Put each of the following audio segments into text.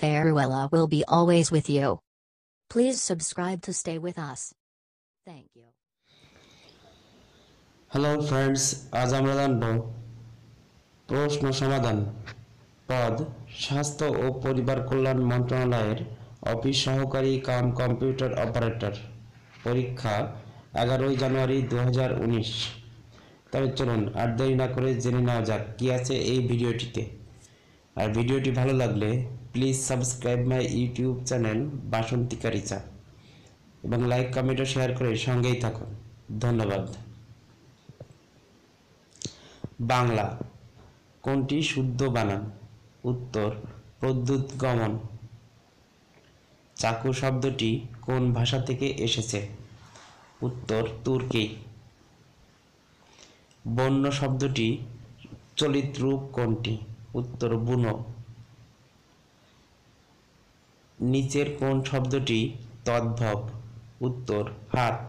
Faruella will be always with you. Please subscribe to stay with us. Thank you. Hello friends, আজ আমরা জানব প্রশ্ন সমাধান পদ স্বাস্থ্য ও পরিবার কল্যাণ মন্ত্রণালয়ের অফিস সহকারী কাম কম্পিউটার অপারেটর পরীক্ষা এগারোই জানুয়ারি দু তবে চলুন আর দেরি না করে জেনে নেওয়া যাক কী আছে এই ভিডিওটিতে আর ভিডিওটি ভালো লাগলে please subscribe my YouTube channel Basantika Richa এবং লাইক কমেন্ট ও শেয়ার করে সঙ্গেই থাকুন ধন্যবাদ বাংলা কোনটি শুদ্ধ বানান উত্তর প্রদ্যুৎ গমন চাকু শব্দটি কোন ভাষা থেকে এসেছে উত্তর তুর্কি বন্য শব্দটি চলিত রূপ কোনটি উত্তর বুনো নিচের কোন শব্দটি তদ্ভব উত্তর হাত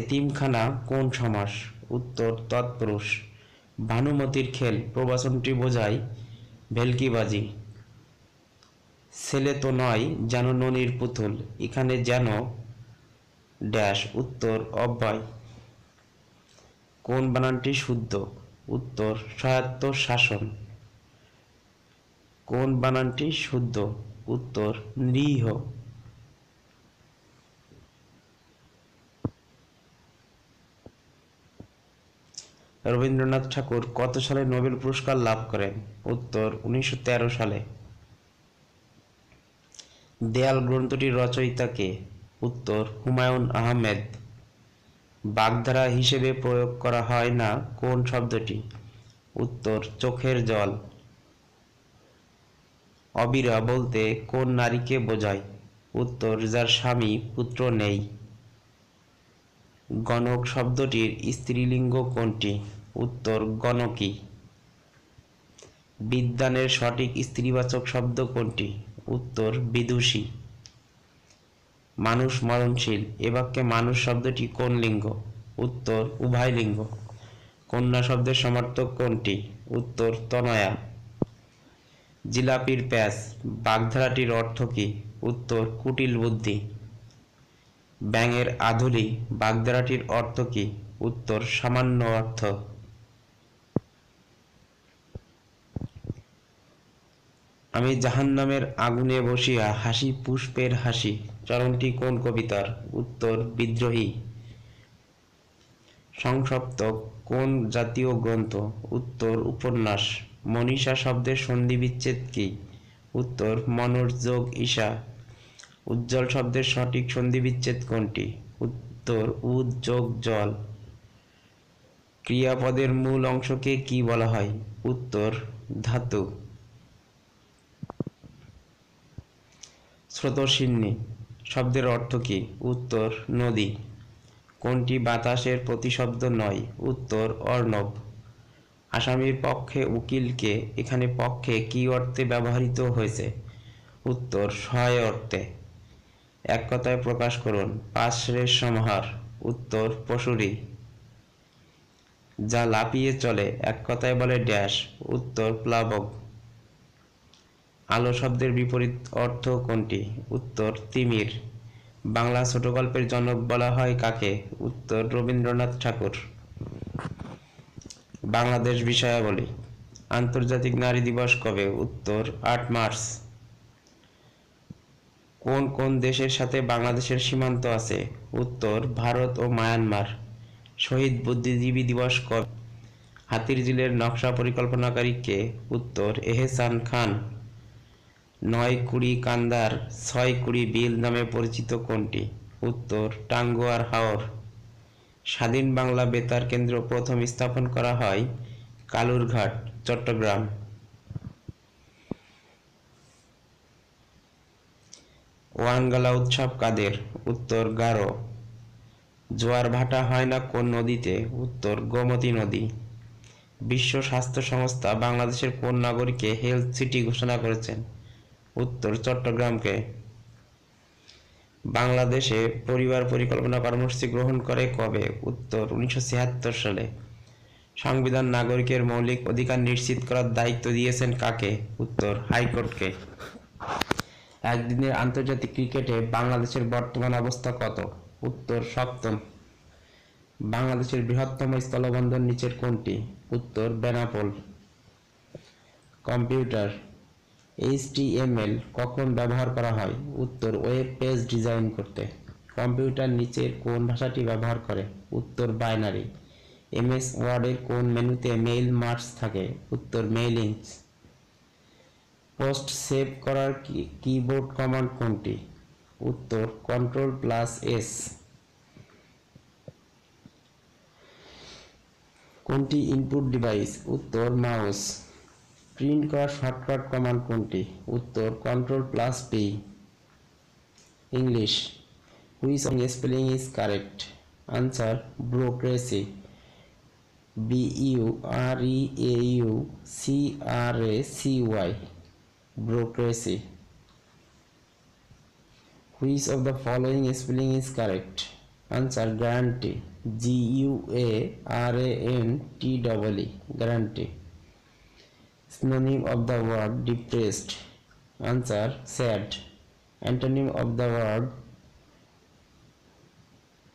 এতিমখানা কোন সমাস উত্তর তৎপুরুষ ভানুমতির খেল প্রবাসনটি বোঝায় ভেলকিবাজি ছেলে তো নয় যেন ননির পুতুল এখানে যেন ড্যাশ উত্তর অব্যয় কোন বানানটি শুদ্ধ উত্তর স্বায়ত্ত শাসন কোন বানানটি শুদ্ধ উত্তর নৃহ রবীন্দ্রনাথ ঠাকুর কত সালে নোবেল পুরস্কার লাভ করেন উত্তর উনিশশো সালে দেয়াল গ্রন্থটির রচয়িতাকে উত্তর হুমায়ুন আহমেদ বাগধারা হিসেবে প্রয়োগ করা হয় না কোন শব্দটি উত্তর চোখের জল অবিরা বলতে কোন নারীকে বোঝায় উত্তর যার স্বামী পুত্র নেই গণক শব্দটির স্ত্রীলিঙ্গ কোনটি উত্তর গণকী বিদ্যানের সঠিক স্ত্রীবাচক শব্দ কোনটি উত্তর বিদুষী মানুষ মরণশীল এ বাক্যে মানুষ শব্দটি কোন লিঙ্গ উত্তর উভয় লিঙ্গ কন্যা শব্দের সমার্থক কোনটি উত্তর তনয়া জিলাপির প্যাচ বাগধারাটির অর্থ কি উত্তর কুটিল বুদ্ধি ব্যাঙের আধুলি বাগধারাটির অর্থ কি উত্তর সামান্য অর্থ আমি জাহান্নামের আগুনে বসিয়া হাসি পুষ্পের হাসি চরণটি কোন কবিতার উত্তর বিদ্রোহী সংসপ্ত কোন জাতীয় গ্রন্থ উত্তর উপন্যাস মনীষা শব্দের সন্ধি বিচ্ছেদ কি উত্তর মনোর যোগ ঈশা উজ্জ্বল শব্দের সঠিক সন্ধি বিচ্ছেদ কোনটি উত্তর উদ যোগ জল ক্রিয়াপদের মূল অংশকে কি বলা হয় উত্তর ধাতু স্রোতশিন্নি শব্দের অর্থ কি উত্তর নদী কোনটি বাতাসের প্রতিশব্দ নয় উত্তর অর্ণব আসামির পক্ষে উকিলকে এখানে পক্ষে কি অর্থে ব্যবহৃত হয়েছে উত্তর সহায় অর্থে এক কথায় প্রকাশ করুন পাঁচ সমাহার সমহার উত্তর পশুরি যা লাপিয়ে চলে এক কথায় বলে ড্যাশ উত্তর প্লাবক আলো শব্দের বিপরীত অর্থ কোনটি উত্তর তিমির বাংলা ছোট গল্পের জনক বলা হয় কাকে উত্তর রবীন্দ্রনাথ ঠাকুর বাংলাদেশ বিষয়াবলী আন্তর্জাতিক নারী দিবস কবে উত্তর আট মার্চ কোন কোন দেশের সাথে বাংলাদেশের সীমান্ত আছে উত্তর ভারত ও মায়ানমার শহীদ বুদ্ধিজীবী দিবস কবে হাতির জিলের নকশা পরিকল্পনাকারী কে উত্তর এহেসান খান নয় কুড়ি কান্দার ছয় কুড়ি বিল নামে পরিচিত কোনটি উত্তর টাঙ্গুয়ার হাওর স্বাধীন বাংলা বেতার কেন্দ্র প্রথম স্থাপন করা হয় কালুরঘাট চট্টগ্রাম ওয়াঙ্গালা উৎসব কাদের উত্তর গারো জোয়ার ভাটা হয় না কোন নদীতে উত্তর গোমতী নদী বিশ্ব স্বাস্থ্য সংস্থা বাংলাদেশের কোন নাগরিককে হেলথ সিটি ঘোষণা করেছেন উত্তর চট্টগ্রামকে বাংলাদেশে পরিবার পরিকল্পনা কর্মসূচি গ্রহণ করে কবে উত্তর উনিশশো সালে সংবিধান নাগরিকের মৌলিক অধিকার নিশ্চিত করার দায়িত্ব দিয়েছেন কাকে উত্তর হাইকোর্টকে একদিনের আন্তর্জাতিক ক্রিকেটে বাংলাদেশের বর্তমান অবস্থা কত উত্তর সপ্তম বাংলাদেশের বৃহত্তম স্থলবন্দর নিচের কোনটি উত্তর বেনাপোল কম্পিউটার HTML কখন ব্যবহার করা হয় উত্তর ওয়েব পেজ ডিজাইন করতে কম্পিউটার নিচের কোন ভাষাটি ব্যবহার করে উত্তর বাইনারি এমএস ওয়ার্ডের কোন মেনুতে মেইল মার্কস থাকে উত্তর মেইলিং পোস্ট সেভ করার কিবোর্ড কমান্ড কোনটি উত্তর কন্ট্রোল প্লাস এস কোনটি ইনপুট ডিভাইস উত্তর মাউস प्रिंट कर शर्टकाट कमांड को उत्तर control plus P English which संग spelling is correct answer bureaucracy बीर C R A C Y bureaucracy which of the following spelling is correct answer guarantee G U A R N T double guarantee Synonym of the word depressed. Answer sad. Antonym of the word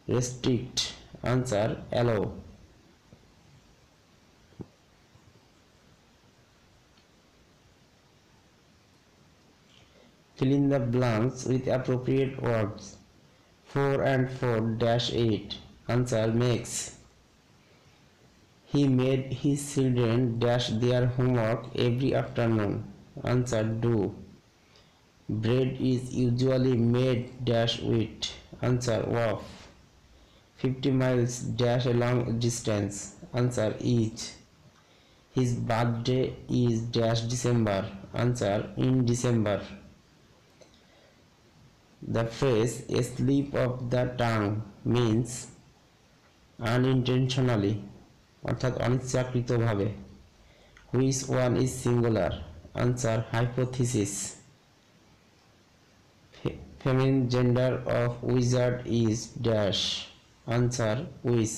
restrict. Answer allow. Fill in the blanks with appropriate words. 4 and 4 dash 8. Answer makes. He made his children dash their homework every afternoon. Answer do. Bread is usually made dash with. Answer of. 50 miles dash a long distance. Answer each. His birthday is dash December. Answer in December. The phrase a slip of the tongue means unintentionally অর্থাৎ অনিচ্ছাকৃতভাবে which one is singular answer hypothesis feminine gender of wizard is dash answer which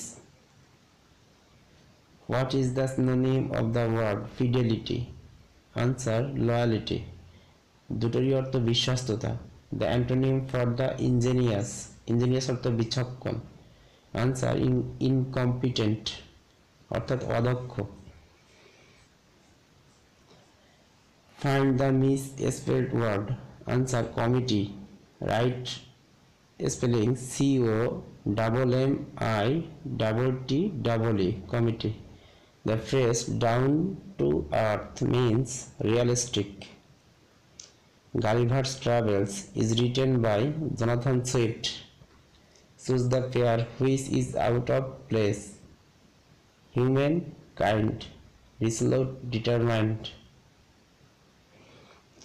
what is the synonym of the word fidelity answer loyalty দুটোরই অর্থ বিশ্বস্ততা the antonym for the ingenious ingenious অর্থ বিচক্ষণ answer in incompetent Find the find the misspelled word answer committee right spelling C O double The phrase down to earth means realistic. Gulliver's Travels is written by Jonathan Swift. Choose the pair which is out of place human kind resolute determined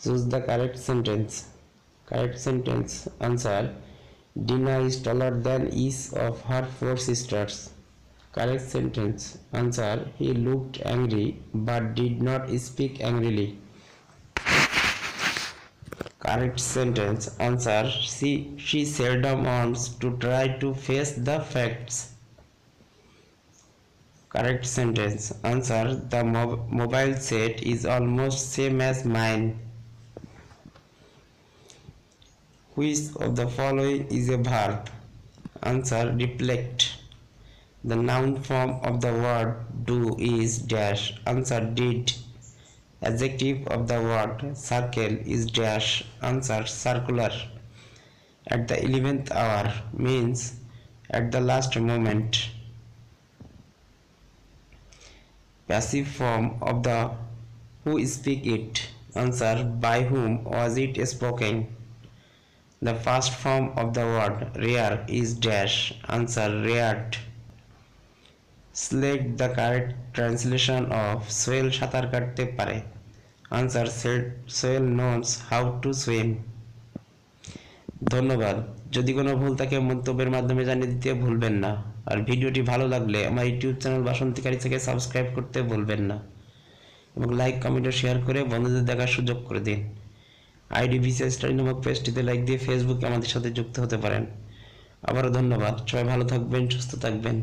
choose the correct sentence correct sentence answer Dina is taller than each of her four sisters correct sentence answer he looked angry but did not speak angrily correct sentence answer she she seldom wants to try to face the facts Correct sentence. Answer. The mob mobile set is almost same as mine. Which of the following is a verb? Answer. Reflect. The noun form of the word do is dash. Answer. Did. Adjective of the word circle is dash. Answer. Circular. At the 11th hour means at the last moment. passive form of the who speak it answer by whom was it spoken the first form of the word rare is dash answer reared select the correct translation of swell সাঁতার karte pare. answer said swell knows how to swim ধন্যবাদ যদি কোনো ভুল থাকে মন্তব্যের মাধ্যমে জানিয়ে দিতে ভুলবেন না আর ভিডিওটি ভালো লাগলে আমার ইউটিউব চ্যানেল বাসন্তীকারী থেকে সাবস্ক্রাইব করতে ভুলবেন না এবং লাইক কমেন্ট ও শেয়ার করে বন্ধুদের দেখার সুযোগ করে দিন আইডি বিসিএস স্টাডি নামক পেজটিতে লাইক দিয়ে ফেসবুকে আমাদের সাথে যুক্ত হতে পারেন আবারও ধন্যবাদ সবাই ভালো থাকবেন সুস্থ থাকবেন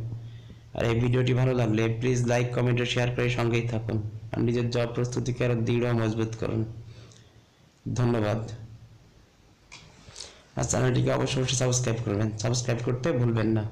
আর এই ভিডিওটি ভালো লাগলে প্লিজ লাইক কমেন্ট ও শেয়ার করে সঙ্গেই থাকুন আর নিজের জব প্রস্তুতিকে আরও দৃঢ় মজবুত করুন ধন্যবাদ আর চ্যানেলটিকে অবশ্যই সাবস্ক্রাইব করবেন সাবস্ক্রাইব করতে ভুলবেন না